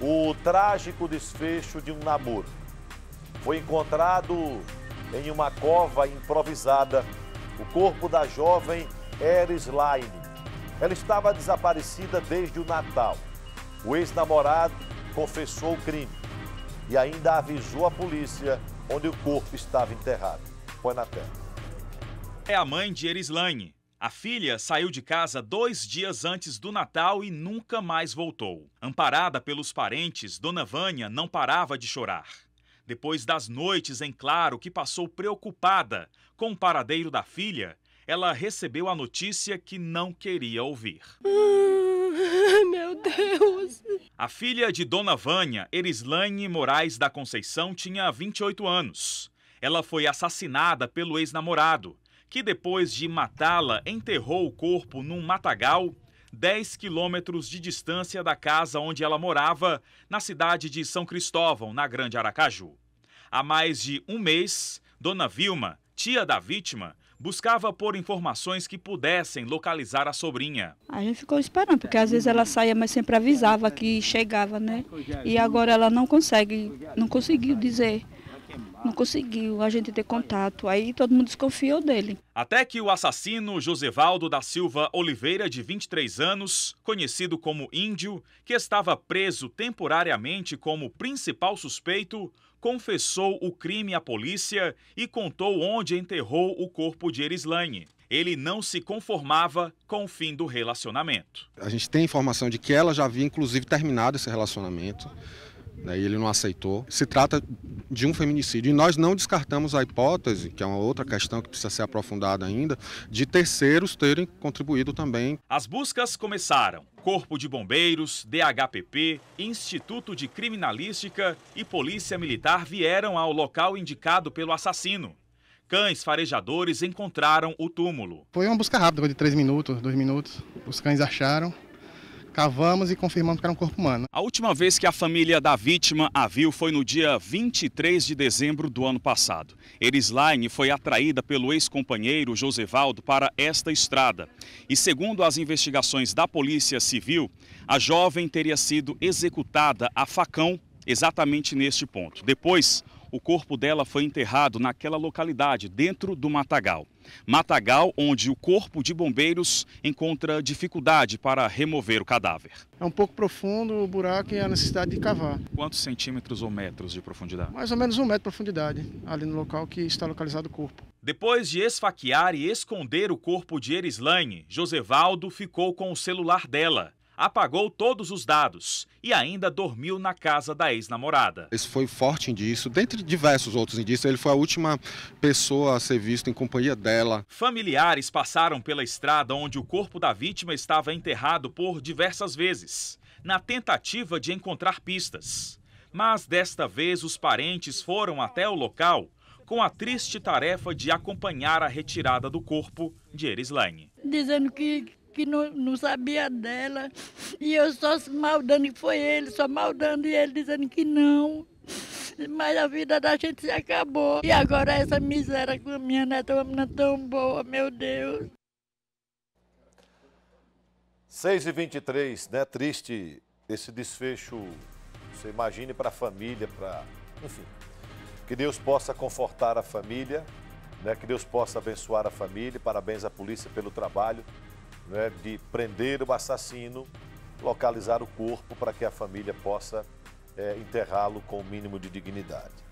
o trágico desfecho de um namoro. Foi encontrado em uma cova improvisada o corpo da jovem Eris Laine. Ela estava desaparecida desde o Natal. O ex-namorado confessou o crime e ainda avisou a polícia onde o corpo estava enterrado. Põe na tela. É a mãe de Eris Laine. A filha saiu de casa dois dias antes do Natal e nunca mais voltou. Amparada pelos parentes, Dona Vânia não parava de chorar. Depois das noites em claro que passou preocupada com o paradeiro da filha, ela recebeu a notícia que não queria ouvir. Hum, meu Deus! A filha de Dona Vânia, Erislaine Moraes da Conceição, tinha 28 anos. Ela foi assassinada pelo ex-namorado que depois de matá-la enterrou o corpo num matagal 10 quilômetros de distância da casa onde ela morava, na cidade de São Cristóvão, na Grande Aracaju. Há mais de um mês, Dona Vilma, tia da vítima, buscava por informações que pudessem localizar a sobrinha. A gente ficou esperando, porque às vezes ela saía, mas sempre avisava que chegava, né? E agora ela não consegue, não conseguiu dizer não conseguiu a gente ter contato. Aí todo mundo desconfiou dele. Até que o assassino Josevaldo da Silva Oliveira, de 23 anos, conhecido como Índio, que estava preso temporariamente como principal suspeito, confessou o crime à polícia e contou onde enterrou o corpo de Erislane. Ele não se conformava com o fim do relacionamento. A gente tem informação de que ela já havia, inclusive, terminado esse relacionamento né, e ele não aceitou. Se trata de um feminicídio. E nós não descartamos a hipótese, que é uma outra questão que precisa ser aprofundada ainda, de terceiros terem contribuído também. As buscas começaram. Corpo de Bombeiros, DHPP, Instituto de Criminalística e Polícia Militar vieram ao local indicado pelo assassino. Cães farejadores encontraram o túmulo. Foi uma busca rápida, de três minutos, dois minutos. Os cães acharam Cavamos e confirmamos que era um corpo humano. A última vez que a família da vítima a viu foi no dia 23 de dezembro do ano passado. Erislaine foi atraída pelo ex-companheiro Josevaldo para esta estrada. E segundo as investigações da Polícia Civil, a jovem teria sido executada a facão exatamente neste ponto. Depois, o corpo dela foi enterrado naquela localidade, dentro do matagal. Matagal, onde o corpo de bombeiros encontra dificuldade para remover o cadáver. É um pouco profundo o buraco e a necessidade de cavar. Quantos centímetros ou metros de profundidade? Mais ou menos um metro de profundidade, ali no local que está localizado o corpo. Depois de esfaquear e esconder o corpo de Erislaine, Josevaldo ficou com o celular dela apagou todos os dados e ainda dormiu na casa da ex-namorada. Esse foi um forte indício, dentre diversos outros indícios, ele foi a última pessoa a ser vista em companhia dela. Familiares passaram pela estrada onde o corpo da vítima estava enterrado por diversas vezes, na tentativa de encontrar pistas. Mas desta vez os parentes foram até o local com a triste tarefa de acompanhar a retirada do corpo de Erislaine. Dizendo que que não, não sabia dela. E eu só maldando, e foi ele, só maldando, e ele dizendo que não. Mas a vida da gente se acabou. E agora essa miséria com a minha neta, uma menina tão boa, meu Deus. 6 e 23 né? Triste esse desfecho, você imagine para a família, para. Enfim. Que Deus possa confortar a família, né? que Deus possa abençoar a família. Parabéns à polícia pelo trabalho né, de prender o assassino, localizar o corpo para que a família possa é, enterrá-lo com o mínimo de dignidade.